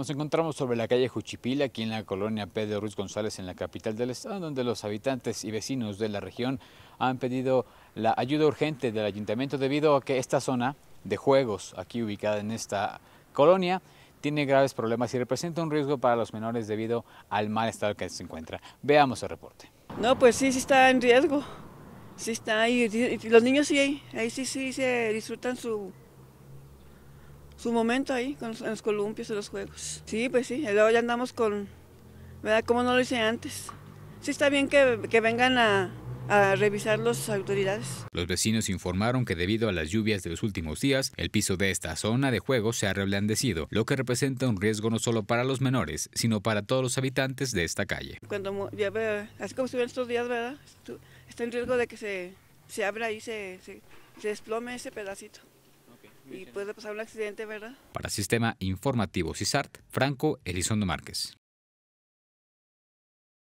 Nos encontramos sobre la calle Juchipila, aquí en la colonia Pedro Ruiz González, en la capital del estado, donde los habitantes y vecinos de la región han pedido la ayuda urgente del ayuntamiento debido a que esta zona de juegos, aquí ubicada en esta colonia, tiene graves problemas y representa un riesgo para los menores debido al mal estado que se encuentra. Veamos el reporte. No, pues sí, sí está en riesgo. Sí está ahí. Los niños sí, ahí sí, sí se disfrutan su, su momento ahí, con los, en los columpios de los juegos. Sí, pues sí, y luego ya andamos con, ¿verdad? Como no lo hice antes. Sí está bien que, que vengan a, revisar las autoridades. Los vecinos informaron que debido a las lluvias de los últimos días, el piso de esta zona de juegos se ha reblandecido, lo que representa un riesgo no solo para los menores, sino para todos los habitantes de esta calle. Cuando llueve, así como estuvieron estos días, ¿verdad? Está en riesgo de que se, se abra y se, se desplome ese pedacito puede pasar un accidente, ¿verdad? Para Sistema Informativo CISART, Franco Elizondo Márquez.